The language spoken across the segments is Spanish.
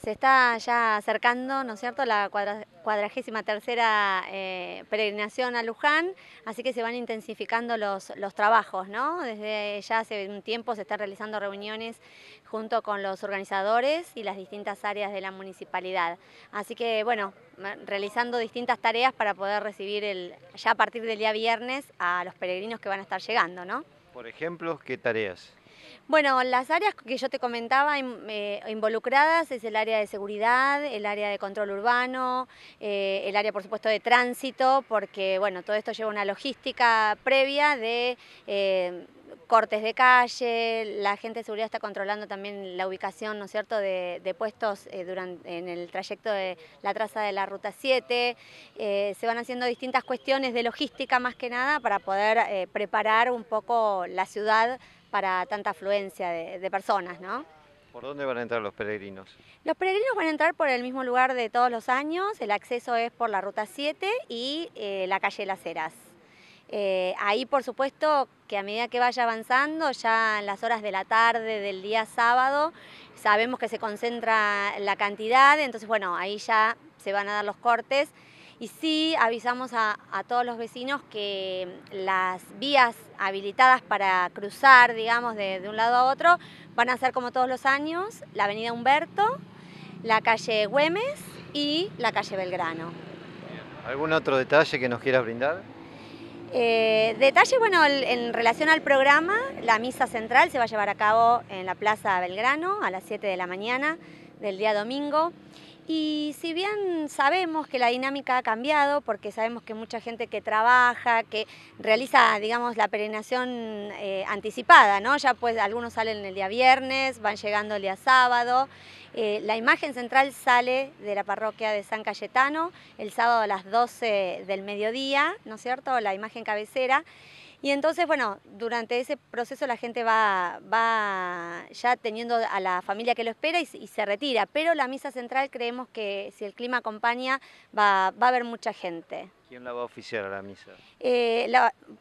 Se está ya acercando, ¿no es cierto?, la cuadragésima tercera eh, peregrinación a Luján, así que se van intensificando los, los trabajos, ¿no? Desde ya hace un tiempo se están realizando reuniones junto con los organizadores y las distintas áreas de la municipalidad. Así que, bueno, realizando distintas tareas para poder recibir el, ya a partir del día viernes a los peregrinos que van a estar llegando, ¿no? Por ejemplo, ¿qué tareas? Bueno, las áreas que yo te comentaba eh, involucradas es el área de seguridad, el área de control urbano, eh, el área por supuesto de tránsito, porque bueno, todo esto lleva una logística previa de... Eh, cortes de calle, la gente de seguridad está controlando también la ubicación, ¿no es cierto?, de, puestos eh, durante, en el trayecto de la traza de la Ruta 7. Eh, se van haciendo distintas cuestiones de logística más que nada para poder eh, preparar un poco la ciudad para tanta afluencia de, personas, ¿no? ¿Por dónde van a entrar los peregrinos? Los peregrinos van a entrar por el mismo lugar de todos los años, el acceso es por la Ruta 7 y la calle Las Heras. ahí, por supuesto, que a medida que vaya avanzando, ya en las horas de la tarde del día sábado, sabemos que se concentra la cantidad, entonces bueno, ahí ya se van a dar los cortes. Y sí avisamos a, todos los vecinos que las vías habilitadas para cruzar, digamos, de, un lado a otro, van a ser como todos los años, la avenida Humberto, la calle Güemes y la calle Belgrano. ¿Algún otro detalle que nos quieras brindar? Eh, detalle, bueno, en relación al programa, la misa central se va a llevar a cabo en la Plaza Belgrano a las 7 de la mañana del día domingo. Y si bien sabemos que la dinámica ha cambiado, porque sabemos que mucha gente que trabaja, que realiza, digamos, la perenación eh, anticipada, ¿no? Ya pues algunos salen el día viernes, van llegando el día sábado. Eh, la imagen central sale de la parroquia de San Cayetano el sábado a las 12 del mediodía, ¿no es cierto? La imagen cabecera. Y entonces, bueno, durante ese proceso la gente va, ya teniendo a la familia que lo espera y, se retira, pero la misa central creemos que si el clima acompaña va a haber mucha gente. ¿Quién la va a oficiar a la misa? Eh,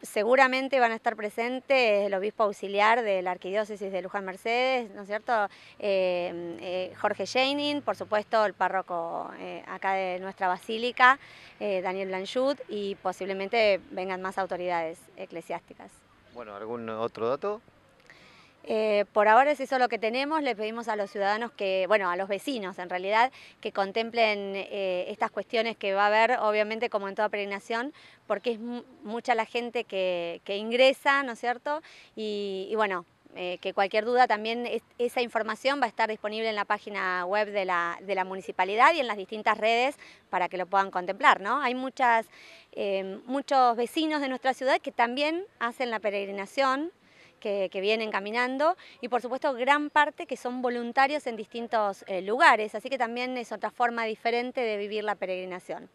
seguramente van a estar presentes el obispo auxiliar de la Arquidiócesis de Luján Mercedes, ¿no es cierto? Eh, eh, Jorge Janin, por supuesto, el párroco acá de nuestra basílica, Daniel Blanchut, y posiblemente vengan más autoridades eclesiásticas. Bueno, ¿algún otro dato? Eh, por ahora es eso lo que tenemos, le pedimos a los ciudadanos que, bueno, a los vecinos en realidad, que contemplen eh, estas cuestiones que va a haber, obviamente como en toda peregrinación, porque es mucha la gente que, ingresa, ¿no es cierto? Y, bueno, eh, que cualquier duda también esa información va a estar disponible en la página web de la, municipalidad y en las distintas redes para que lo puedan contemplar, ¿no? Hay muchas, muchos vecinos de nuestra ciudad que también hacen la peregrinación que, vienen caminando y por supuesto gran parte que son voluntarios en distintos eh, lugares, así que también es otra forma diferente de vivir la peregrinación.